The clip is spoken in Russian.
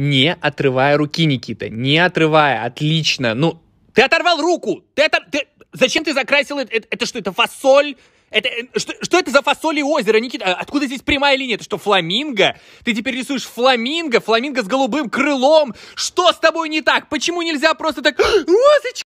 не отрывая руки, Никита, не отрывая, отлично. Ну, ты оторвал руку! Ты, отор... ты... Зачем ты закрасил это? Это, это что, это фасоль? Это, э, что, что это за фасоль и озеро, Никита? А откуда здесь прямая линия? Это что, фламинго? Ты теперь рисуешь фламинго? Фламинго с голубым крылом? Что с тобой не так? Почему нельзя просто так... «А, Розочка!